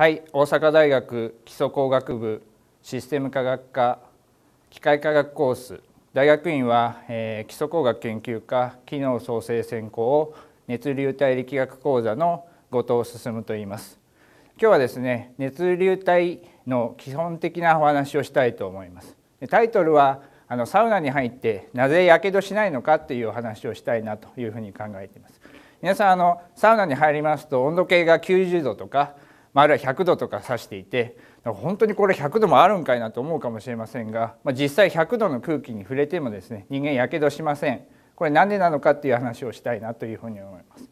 はい大阪大学基礎工学部システム科学科機械科学コース大学院は、えー、基礎工学研究科機能創生専攻を熱流体力学講座の後藤進むと言います今日はですね熱流体の基本的なお話をしたいと思いますタイトルはあのサウナに入ってなぜ火傷しないのかというお話をしたいなというふうに考えています皆さんあのサウナに入りますと温度計が90度とかまあ、あるいは100度とか指していて本当にこれ100度もあるんかいなと思うかもしれませんが、まあ、実際100度の空気に触れてもですね人間やけどしませんこれ何でなのかっていう話をしたいなというふうに思います。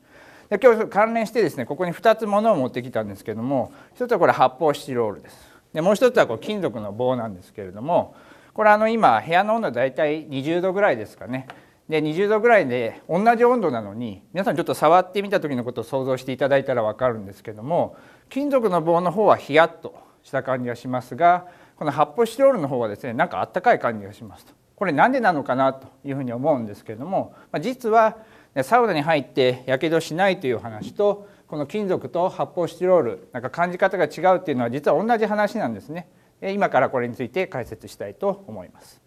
で今日関連してですねここに2つものを持ってきたんですけども一つはこれ発泡スチロールですでもう一つはこう金属の棒なんですけれどもこれあの今部屋の温度大体20度ぐらいですかねで20度ぐらいで同じ温度なのに皆さんちょっと触ってみた時のことを想像していただいたら分かるんですけども金属の棒の方はヒヤッとした感じがしますがこの発泡スチロールの方はですねなんかあったかい感じがしますとこれ何でなのかなというふうに思うんですけども実はサウナに入ってやけどしないという話とこの金属と発泡スチロールなんか感じ方が違うっていうのは実は同じ話なんですね。今からこれについて解説したいと思います。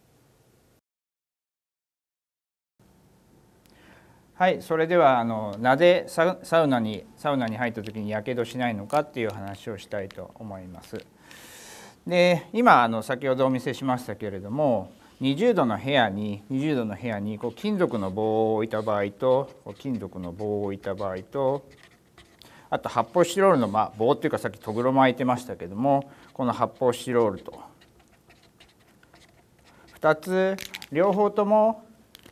はいそれではあのなぜサウナにサウナに入った時にやけどしないのかっていう話をしたいと思います。で今あの先ほどお見せしましたけれども20度の部屋に20度の部屋にこう金属の棒を置いた場合と金属の棒を置いた場合とあと発泡スチロールの、まあ、棒っていうかさっきとぐろ巻いてましたけどもこの発泡スチロールと2つ両方とも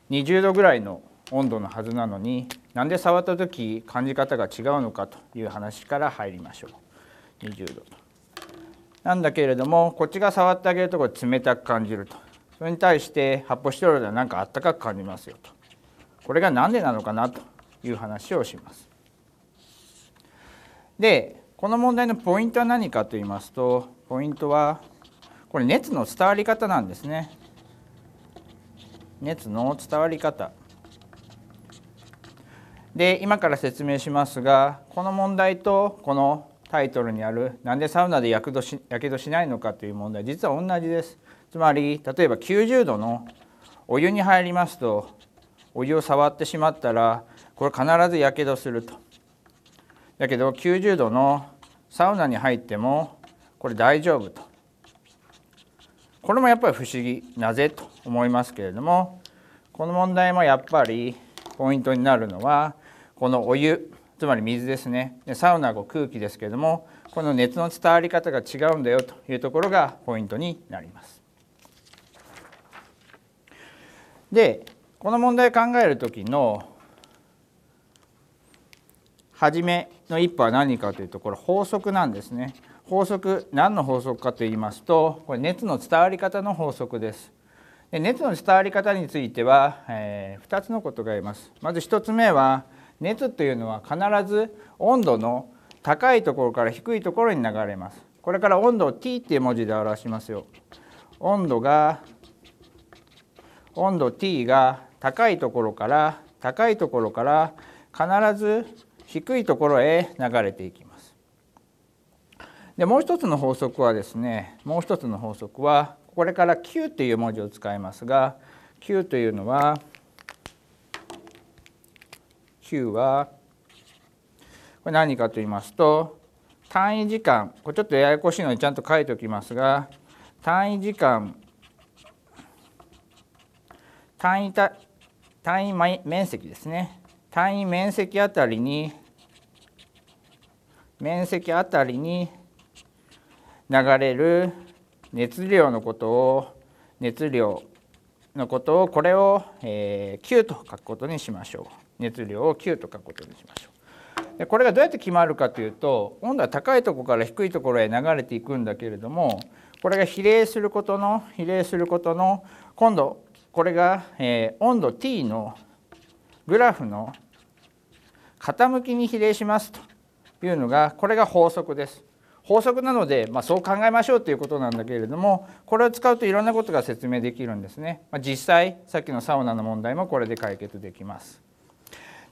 20度ぐらいの温度のはずなのになんで触った時感じ方が違うのかという話から入りましょう20度なんだけれどもこっちが触ってあげるとこ冷たく感じるとそれに対して発泡スチロールでは何かあったかく感じますよとこれが何でなのかなという話をしますでこの問題のポイントは何かと言いますとポイントはこれ熱の伝わり方なんですね熱の伝わり方で今から説明しますがこの問題とこのタイトルにある「なんでサウナでやけどししないのか」という問題実は同じです。つまり例えば90度のお湯に入りますとお湯を触ってしまったらこれ必ずやけどすると。だけど90度のサウナに入ってもこれ大丈夫と。これもやっぱり不思議なぜと思いますけれどもこの問題もやっぱりポイントになるのはこのお湯つまり水ですねサウナ後空気ですけれどもこの熱の伝わり方が違うんだよというところがポイントになります。でこの問題を考える時の初めの一歩は何かというとこれ法則なんですね。法則何の法則かと言いますとこれ熱の伝わり方の法則です。熱の伝わり方については、えー、2つのことがあります。まず1つ目は熱というのは必ず温度の高いところから低いところに流れますこれから温度を t っていう文字で表しますよ温度が温度 t が高いところから高いところから必ず低いところへ流れていきますでもう一つの法則はですねもう一つの法則はこれから Q という文字を使いますが Q というのははこれ何かと言いますと単位時間これちょっとややこしいのでちゃんと書いておきますが単位時間単位た単位面積ですね単位面積あたりに面積あたりに流れる熱量のことを熱量のことをこれを、えー、Q と書くことにしましょう。熱量を9と書くことにしましょう。でこれがどうやって決まるかというと温度は高いとこから低いところへ流れていくんだけれどもこれが比例することの比例することの今度これが、えー、温度 t のグラフの傾きに比例しますというのがこれが法則です。法則なので、まあ、そう考えましょうということなんだけれどもこれを使うといろんなことが説明できるんですね。まあ、実際さっきのサウナの問題もこれで解決できます。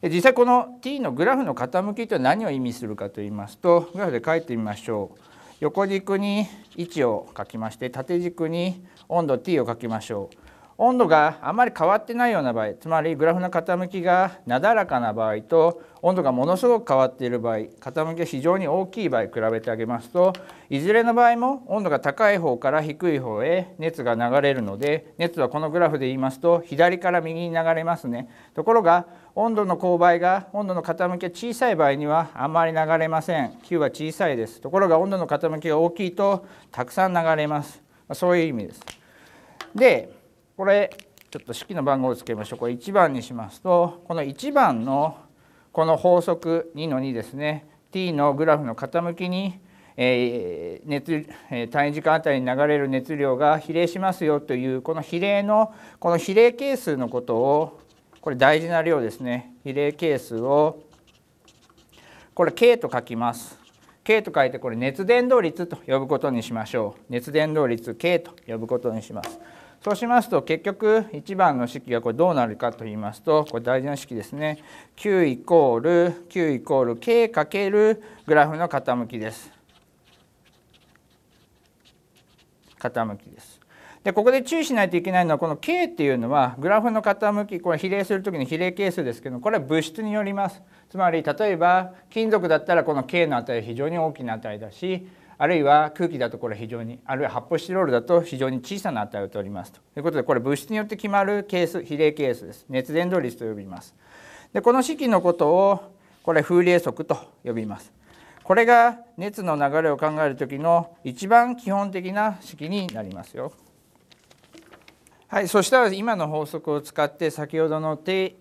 実際この t のグラフの傾きというのは何を意味するかと言いますとグラフで書いてみましょう横軸に位置を書きまして縦軸に温度 t を書きましょう温度があまり変わってないような場合つまりグラフの傾きがなだらかな場合と温度がものすごく変わっている場合傾きが非常に大きい場合比べてあげますといずれの場合も温度が高い方から低い方へ熱が流れるので熱はこのグラフで言いますと左から右に流れますねところが温度の勾配が温度の傾きが小さい場合にはあまり流れません Q は小さいですところが温度の傾きが大きいとたくさん流れますそういう意味ですでこれちょっと式の番号をつけましょうこれ1番にしますとこの1番のこの法則2の2ですね t のグラフの傾きにえ熱単位時間あたりに流れる熱量が比例しますよというこの比例のこの比例係数のことをこれ大事な量ですね比例係数をこれ K と書きます K と書いてこれ熱伝導率と呼ぶことにしましょう熱伝導率 K と呼ぶことにしますそうしますと結局1番の式がこれどうなるかと言いますとこれ大事な式ですね Q イコール Q イコール K かけるグラフの傾きです。傾きです。でここで注意しないといけないのはこの K っていうのはグラフの傾きこれ比例する時の比例係数ですけどこれは物質によりますつまり例えば金属だったらこの K の値は非常に大きな値だしあるいは空気だとこれ非常にあるいは発泡スチロールだと非常に小さな値を取りますということでこれ物質によって決まる係数比例係数です熱伝導率と呼びますでこの式のことをこれ風冷則と呼びますこれが熱の流れを考える時の一番基本的な式になりますよはいそしたら今の法則を使って先ほどの定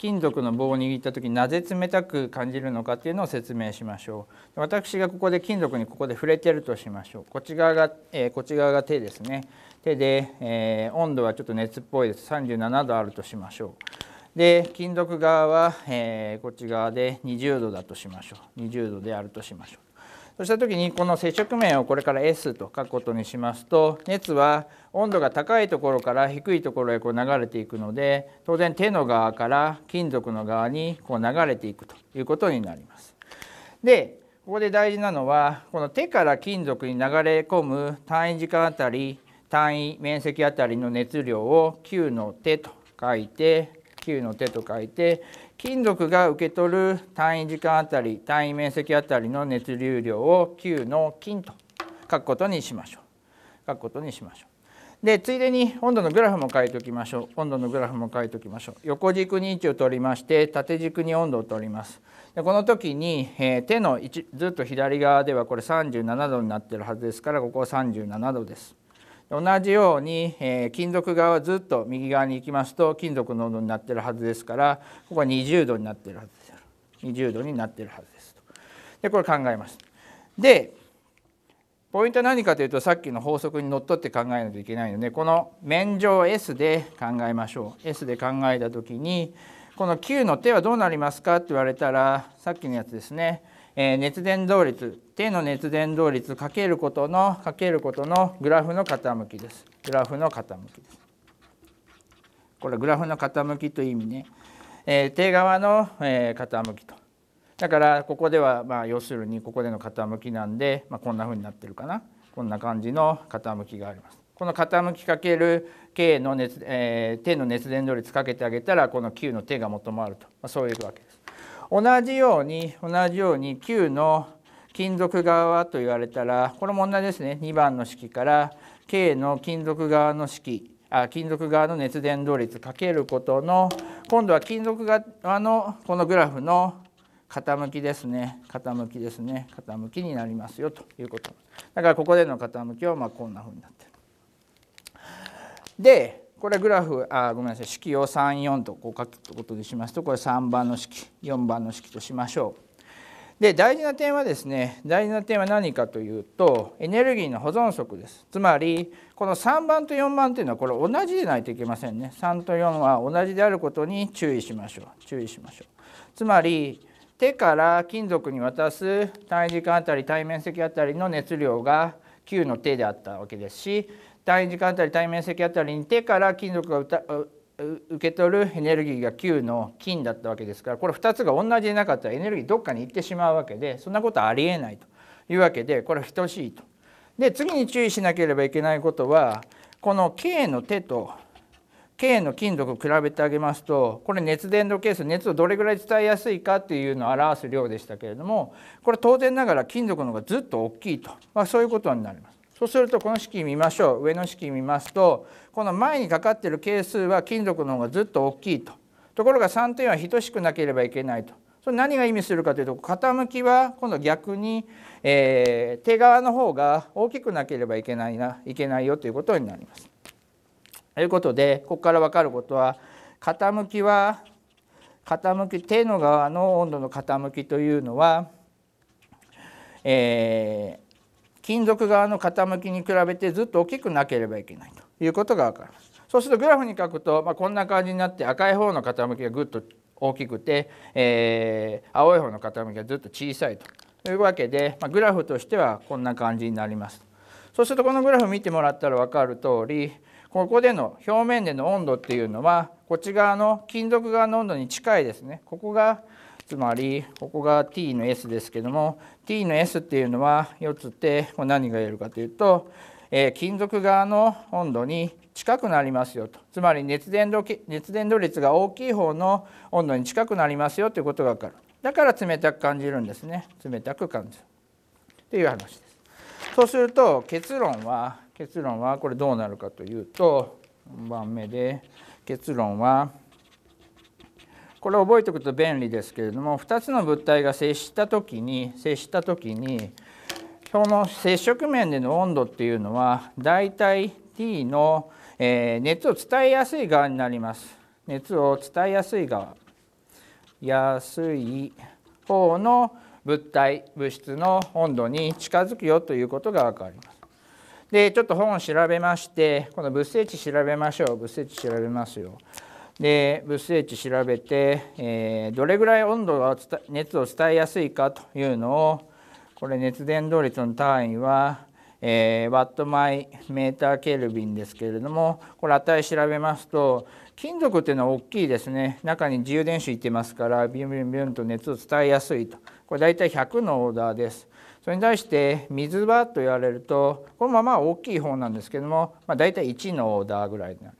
金属の棒を握った時になぜ冷たく感じるのかっていうのを説明しましょう私がここで金属にここで触れてるとしましょうこっち側が、えー、こっち側が手ですね手で、えー、温度はちょっと熱っぽいです37度あるとしましょうで金属側は、えー、こっち側で20度だとしましょう20度であるとしましょうそうした時にこの接触面をこれから S と書くことにしますと熱は温度が高いところから低いところへこう流れていくので当然手の側から金属の側にこう流れていくということになります。でここで大事なのはこの手から金属に流れ込む単位時間あたり単位面積あたりの熱量を Q の手と書いて球の手と書いて金属が受け取る単位時間あたり単位面積あたりの熱流量を球の金と書くことにしましょう書くことにしましょうでついでに温度のグラフも書いておきましょう温度のグラフも書いておきましょう横軸に位置を取りまして縦軸に温度を取りますでこの時に、えー、手の位置ずっと左側ではこれ37度になってるはずですからここは37度です同じように、えー、金属側はずっと右側に行きますと金属の温度になってるはずですからここは20度になってるはずです20度になってるはずですとでこれ考えますでポイントは何かというとさっきの法則にのっとって考えないといけないのでこの面上 S で考えましょう S で考えた時に、この Q の手はどうなりますかって言われたらさっきのやつですね、えー、熱伝導率手の熱伝導率かけることのかけることのグラフの傾きですグラフの傾きですこれグラフの傾きという意味ね、えー、手側の、えー、傾きとだからここではまあ要するにここでの傾きなんで、まあ、こんな風になってるかなこんな感じの傾きがありますこの傾きかける K の熱、えー、手の熱伝導率かけてあげたらこの Q の手が求まると、まあ、そういうわけです。同じように同じように Q の金属側はと言われたらこれも同じですね2番の式から K の金属側の式あ金属側の熱伝導率かけることの今度は金属側のこのグラフの傾きですね傾きですね傾きになりますよということだからここでの傾きはまこんなふうになってる。でこれグラフあごめんなさい式を34とこう書くことにしますとこれ3番の式4番の式としましょう。で大事な点はですね大事な点は何かというとエネルギーの保存則ですつまりこの3番と4番というのはこれ同じでないといけませんね3と4は同じであることに注意しましょう注意しましょうつまり手から金属に渡す単位時間あたり対面積あたりの熱量が9の手であったわけですし単位時間あたり単位面積あたりに手から金属が受け取るエネルギーが9の金だったわけですからこれ2つが同じでなかったらエネルギーどっかに行ってしまうわけでそんなことはありえないというわけでこれは等しいと。で次に注意しなければいけないことはこの K の手と K の金属を比べてあげますとこれ熱伝導係数熱をどれぐらい伝えやすいかっていうのを表す量でしたけれどもこれ当然ながら金属の方がずっと大きいと、まあ、そういうことになります。そうするとこの式見ましょう上の式見ますとこの前にかかっている係数は金属の方がずっと大きいとところが3点は等しくなければいけないとそれ何が意味するかというと傾きは今度逆に、えー、手側の方が大きくなければいけないないけないよということになります。ということでここから分かることは傾きは傾き手の側の温度の傾きというのは、えー、金属側の傾きに比べてずっと大きくなければいけないということが分かります。そうするとグラフに書くと、まあ、こんな感じになって赤い方の傾きがぐっと大きくて、えー、青い方の傾きがずっと小さいというわけで、まあ、グラフとしてはこんな感じになります。そうするとこのグラフ見てもらったら分かる通りここでの表面での温度っていうのはこっち側の金属側の温度に近いですねここがつまりここが t の s ですけども t の s っていうのは4つって何が言えるかというと、えー、金属側の温度に近くなりますよとつまり熱伝導熱伝導率が大きい方の温度に近くなりますよということが分かるだから冷たく感じるんですね冷たく感じるという話ですそうすると結論は結論はこれどうなるかというと番目で結論はこれを覚えておくと便利ですけれども2つの物体が接した時に接した時に表の接触面での温度っていうのは大体 t の、えー、熱を伝えやすい側になります。熱を伝えやすい側安い方の物体物質の温度に近づくよということが分かります。でちょっと本を調べましてこの物性値調べましょう物性値調べますよ。で物性値調べて、えー、どれぐらい温度が熱を伝えやすいかというのをこれ熱伝導率の単位は、えー、ワットマイメーターケルビンですけれどもこれ値調べますと金属っていうのは大きいですね中に自由電子いってますからビュンビュンビュンと熱を伝えやすいとこれ大体100のオーダーです。それに対して水はと言われるとこのまま大きい方なんですけども、まあ、大体1のオーダーぐらいになる。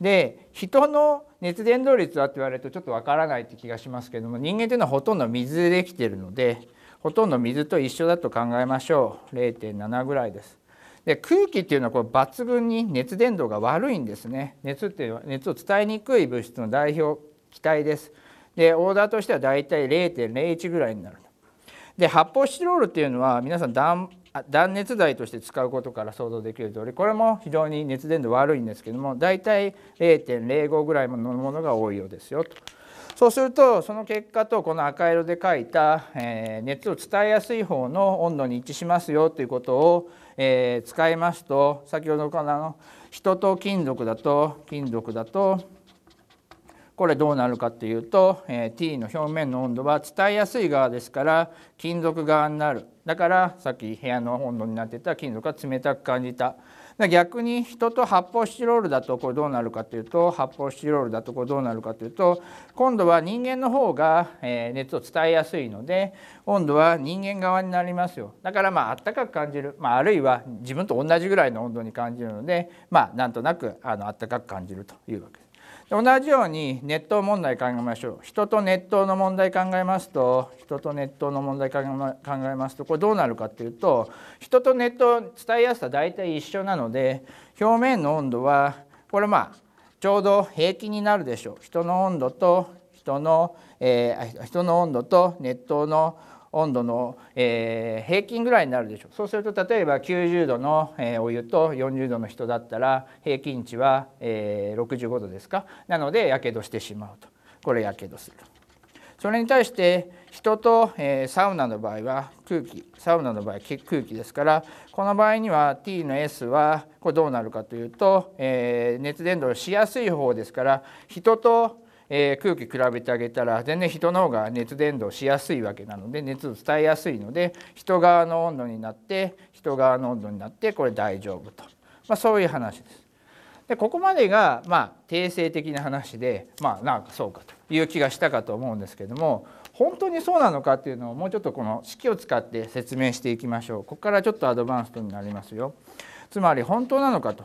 で人の熱伝導率はって言われるとちょっとわからないって気がしますけども人間というのはほとんど水でできてるのでほとんど水と一緒だと考えましょう0.7ぐらいです。で空気っていうのはこう抜群に熱伝導が悪いんですね熱っていうのは熱を伝えにくい物質の代表気体ですでオーダーとしてはだいたい0.01ぐらいになるで発泡スチロールっていうのは皆さん断熱材として使うことから想像できる通りこれも非常に熱伝導悪いんですけどもだいたい0.05ぐらいのものが多いようですよと。そうするとその結果とこの赤色で書いた、え熱を伝えやすい方の温度に一致しますよということを、え使いますと先ほどの人と金属だと金属だとこれどうなるかっていうと、え T の表面の温度は伝えやすい側ですから金属側になるだからさっき部屋の温度になってた金属が冷たく感じた逆に人と発泡スチロールだとこれどうなるかというと発泡スチロールだとこれどうなるかというと今度は人間の方が熱を伝えやすいので温度は人間側になりますよだからまああったかく感じる、まあ、あるいは自分と同じぐらいの温度に感じるのでまあなんとなくあのあったかく感じるというわけです。同じようにネット問題考えましょう人とネットの問題考えますと人とネットの問題考えますとこれどうなるかっていうと人とネット伝えやすさ大体一緒なので表面の温度はこれまあちょうど平均になるでしょう人の温度と人の、えー、人の温度と熱湯の温度の、えー、平均ぐらいになるでしょうそうすると例えば90度の、えー、お湯と40度の人だったら平均値は、えー、65度ですかなのでやけどしてしまうとこれやけどする。それに対して人と、えー、サウナの場合は空気サウナの場合空気ですからこの場合には T の S はこれどうなるかというと、えー、熱伝導しやすい方ですから人とえー、空気比べてあげたら全然人の方が熱伝導しやすいわけなので熱を伝えやすいので人側の温度になって人側の温度になってこれ大丈夫と、まあ、そういう話です。でここまでがまあ定性的な話でまあなんかそうかという気がしたかと思うんですけども本当にそうなのかっていうのをもうちょっとこの式を使って説明していきましょうここからちょっとアドバンストになりますよつまり本当なのかと